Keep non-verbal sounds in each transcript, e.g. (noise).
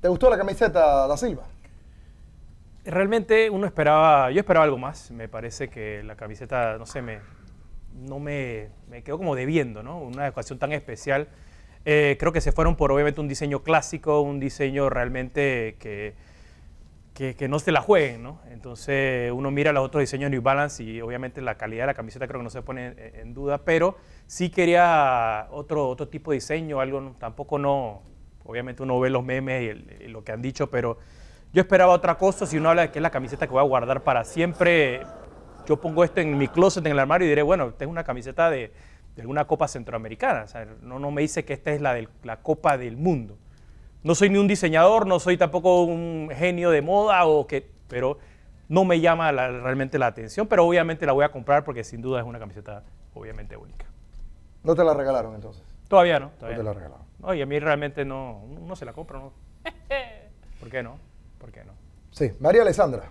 ¿Te gustó la camiseta, Da Silva? Realmente uno esperaba, yo esperaba algo más. Me parece que la camiseta, no sé, me, no me, quedó como debiendo, ¿no? Una ecuación tan especial. Eh, creo que se fueron por obviamente un diseño clásico, un diseño realmente que, que, no se la jueguen, ¿no? Entonces uno mira los otros diseños de New Balance y obviamente la calidad de la camiseta creo que no se pone en, duda, pero sí quería otro, otro tipo de diseño, algo tampoco no, obviamente uno ve los memes y, lo que han dicho, pero yo esperaba otra cosa. Si uno habla de que es la camiseta que voy a guardar para siempre, yo pongo esto en mi closet, en el armario y diré, bueno, esta es una camiseta de, alguna copa centroamericana. no, no me dice que esta es la, la copa del mundo. No soy ni un diseñador, no soy tampoco un genio de moda, o pero no me llama realmente la atención, pero obviamente la voy a comprar porque sin duda es una camiseta obviamente única. ¿No te la regalaron entonces? Todavía no. Todavía no te la regalaron. Y a mí realmente no, no se la compro, ¿no? (laughs) ¿Por qué no? ¿Por qué no? Sí, María Alessandra.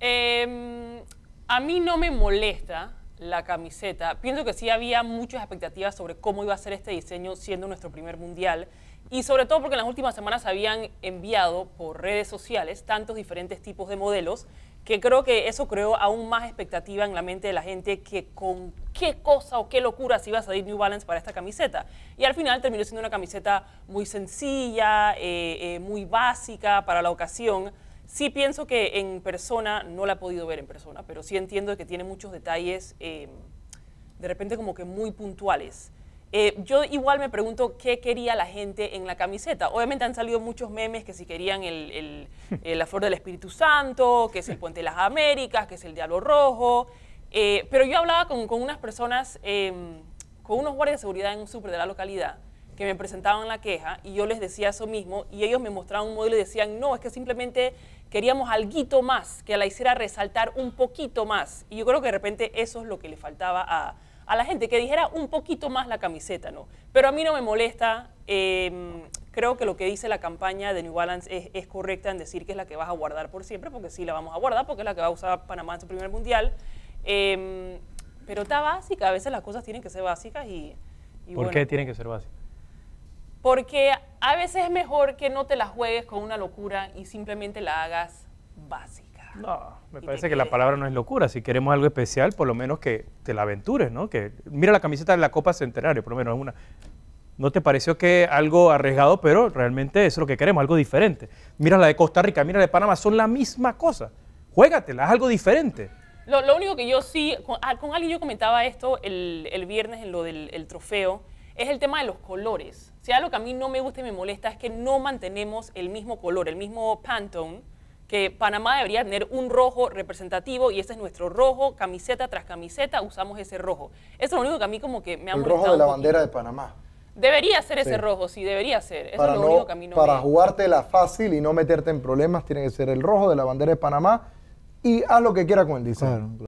Em, a mí no me molesta la camiseta. Pienso que sí había muchas expectativas sobre cómo iba a ser este diseño siendo nuestro primer mundial. Y sobre todo porque en las últimas semanas habían enviado por redes sociales tantos diferentes tipos de modelos que creo que eso creó aún más expectativa en la mente de la gente que con qué cosa o qué locura si iba a salir New Balance para esta camiseta. Y al final terminó siendo una camiseta muy sencilla, eh, eh, muy básica para la ocasión. Sí pienso que en persona, no la he podido ver en persona, pero sí entiendo que tiene muchos detalles em, de repente como que muy puntuales. Eh, yo igual me pregunto qué quería la gente en la camiseta. Obviamente han salido muchos memes que si querían el, (laughs) la flor del Espíritu Santo, que es el puente de las Américas, que es el diablo rojo. Eh, pero yo hablaba con, unas personas, em, con unos guardias de seguridad en un súper de la localidad, que me presentaban la queja y yo les decía eso mismo y ellos me mostraban un modelo y decían, no, es que simplemente queríamos algo más, que la hiciera resaltar un poquito más. Y yo creo que de repente eso es lo que le faltaba a, la gente, que dijera un poquito más la camiseta, ¿no? Pero a mí no me molesta, em, creo que lo que dice la campaña de New Balance es, es correcta en decir que es la que vas a guardar por siempre, porque sí la vamos a guardar, porque es la que va a usar Panamá en su primer mundial. Em, pero está básica, a veces las cosas tienen que ser básicas y... ¿Por qué tienen que ser básicas? Porque a veces es mejor que no te la juegues con una locura y simplemente la hagas básica. No, me parece que la palabra no es locura. Si queremos algo especial, por lo menos que te la aventures, ¿no? Que mira la camiseta de la Copa Centenario, por lo menos es una. ¿No te pareció que algo arriesgado, pero realmente eso es lo que queremos, algo diferente? Mira la de Costa Rica, mira la de Panamá, son la misma cosa. Juégatela, haz algo diferente. Lo, único que yo sí, con, ah, alguien yo comentaba esto el, viernes en lo del el trofeo, es el tema de los colores. O sea, lo que a mí no me gusta y me molesta es que no mantenemos el mismo color, el mismo Pantone, que Panamá debería tener un rojo representativo y ese es nuestro rojo, camiseta tras camiseta, usamos ese rojo. Eso es lo único que a mí como que me ha molestado. El rojo de la bandera de Panamá. Debería ser ese rojo, sí, debería ser. Eso para es lo único que a mí no Para jugarte jugártela fácil y no meterte en problemas, tiene que ser el rojo de la bandera de Panamá y haz lo que quiera con el diseño.